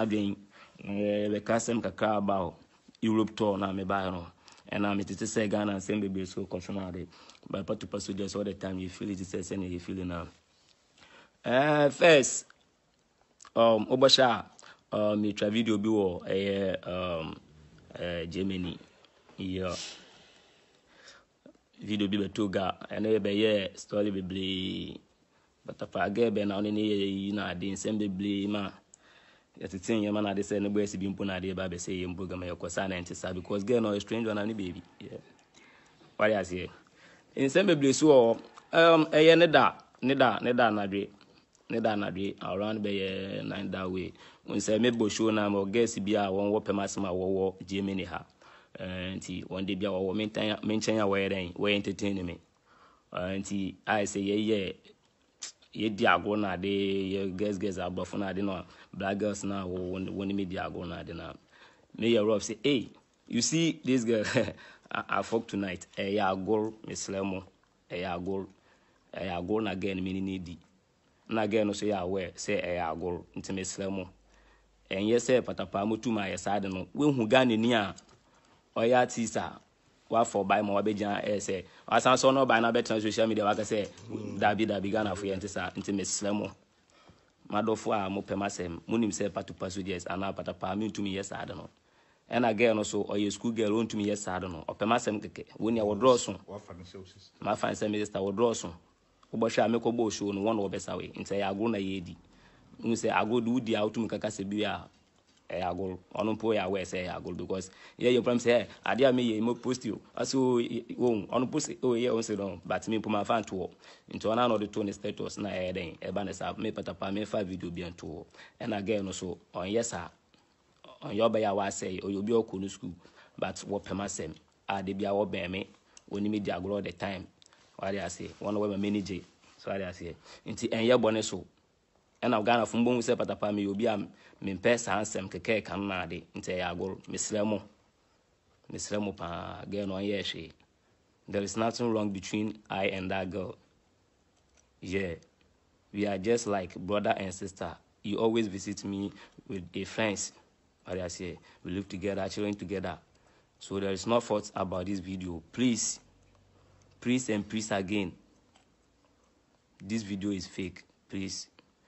adwen bɛka sɛm kakra ba europe tour na mebaeɛ no ɛna metete sɛ ghana nsɛm bebree so kɔsono ade but patupa so just all the time yɛfili te sɛ sɛne yɛfili no uh, first um, wobɛhyɛ a uh, um, metwa video bi wɔ ɛyɛ eh, um, uh, germany yeah. video bi bɛto ga ɛne bɛyɛ story bebree batafa agɛ bɛ na wone ne yɛ yi no ade nsɛm bebree ma yɛtete nyɛma no ade sɛ ne bi mpo no ade ɛba bɛsɛ yɛ program yɛkɔ saa na ɛnte saa because girl no strange ne baabi aseɛ nsɛm bebree so wɔ um, ɛyɛ ne da ne da ne da anadwe ne da na bi a wɔwɔ pɛm asɛm a wɔwɔ germany ha eh, nti wɔn de bi a wɔwɔ me nkyɛn a wɔyɛ dɛn wɔyɛ entertain me eh, ye agor na de ye guess guess abafo na de no black girls na wo woni me agor na de na me ye rob say hey you see this girl I, I fuck tonight eh ya goal miss lemo eh ya goal eh ya goal na girl me ni di na girl no say ya aware say eh ya goal nti miss lemo enye say patapa mutu ma ye side no we hu ga ni a oya tisa wafɔ bae ma wabɛgyina ɛyɛ sɛ wasan sɔ no bae na wabɛtena social media waka sɛ daabi daabi ghanafo yɛ nte saa nti mesrɛ mo madɔfo a mopɛ masɛm monim sɛ patupa soldiers anaa patapaa mentumi yɛ saa de no ɛna girl no so ɔyɛ school girl ɔntumi yɛ saa de no ɔpɛ masɛm kɛkɛ wɔnia wɔdrɔɔso mafa ne sɛ me sister wɔdrɔɔso wobɛhwɛ a mekɔbɔɔ show no wɔna wɔbɛsa wei nti ɛyɛ agoro na yɛdi wu sɛ agoro de wodi a wotumi kaka sɛ bi a ɛyɛ agol ɔno mpo yɛ awɛ sɛ ɛyɛ agol because yɛ yɛ problem sɛ ɛ adeɛ a meyɛ mo post o ɔsɛ ohun eh, eh, oh, ɔno post o oh, yɛ ɔn oh, sɛ dɔn but me mpo ma fa nto hɔ nti ɔno ano de to ne status na ɛyɛ dɛn ɛba ne saa me patapa me fa video bi nto hɔ ɛna girl no so ɔnyɛ saa ɔnyɛ ɔbɛyɛ a wasɛ ɔyɛ obi ɔkɔ no school but wɔpɛm asɛm a de bi a wɔbɛn me onim di agorɔ all the time wɔade aseɛ wɔn na wɔbɛn me ne gye so wɔade aseɛ nti ɛnyɛ bɔ ne so ɛna ghana fo mbɔhu sɛ patapa meyɛ obi a mempɛ saa nsɛm kɛkɛ ka no naade nti ɛyɛ agoro mesrɛ mo mesrɛ mo paa girl no ɔnyɛ hwee there is nothing wrong between i and that girl yeah we are just like brother and sister you always visit me with a friends what i say we live together children together so there is no fault about this video please please and please again this video is fake please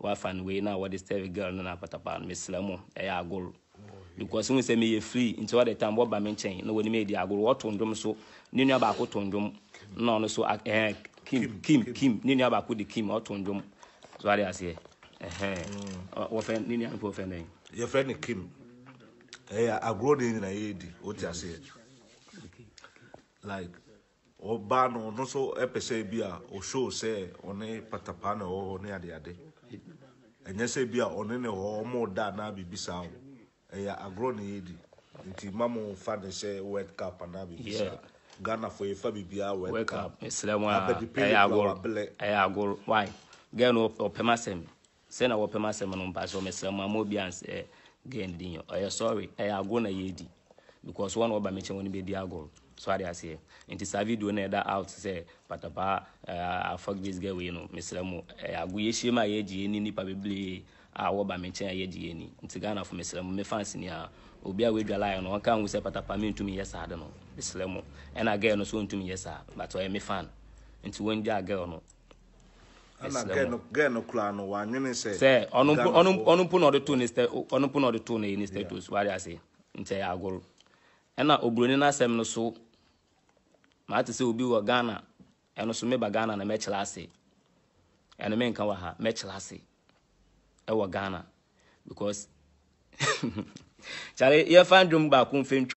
wafan wei na wɔde steve girl no napatapa no mesrɛ mu ɛyɛ agoro because hu sɛ meyɛ free nti wɔde tam wɔba me nkyɛn na wɔnim ɛdi agoro wɔto ndwom so ne nua baako to ndwom na ɔno so ɛɛ kim kim kim ne nua baako de kim ɔto ndwom so wɔde aseɛ ɛhɛn wɔfɛ ne nua no fɛ nɛn. yɛfrɛ ne kim ɛyɛ agoro de nyina yɛ di o aseɛ like ɔbaa no ɔno so ɛpɛ e sɛ bi a ɔshow sɛ ɔne patapa na ɔwɔ hɔ ne adeade. ɛnyɛ sɛ bi a ɔne ne hɔ ɔmo da anaa biribi saa o ɛyɛ agorɔ na yɛdi nti ma mo fa ne sɛ world cup anaa biribi saa ghana fo yɛfa biribiaa world kap ɛsrɛ mu a ɛyɛ agorɔ ɛyɛ agorɔ why gɛn no ɔpɛm asɛm sɛ na wɔpɛm asɛm no mpa so ɔmɛsrɛ mu a ma obi ansɛ eh, gɛn din ɔyɛ sɔre ɛyɛ agorɔ na di because wɔn a ɔba mɛkyɛ wɔn bɛdi agorɔ so ade aseɛ nti saa video no ɛda out sɛ patapa uh, fuck this girl wei no mesrɛ mu eh, ago yɛhyia mu a yɛgye yɛni nnipa bebree a wɔba me nkyɛn a yɛgye yɛni nti ghanafo mesrɛ mu mefa nsini a obi a wɔadwalaeɛ no ɔka ho sɛ patapa mentumi yɛ saa de no mesrɛ mu ɛna girl no so ɔntumi yɛ saa but ɔyɛ me fan nti wɔngyaa girl no sɛ ɔno mpo na ɔde too ne ɔno mpo na ɔde too ne yɛ ne status wade ase nti ɛyɛ agoro ɛna oburoni no asɛm no so maa te sɛ obi wɔ ghana ɛno so meba ghana na mɛkyerɛ ase ɛno menka wɔ ha mɛkyerɛ ase ɛwɔ ghana because kyare yɛfa ndwom baako mfɛ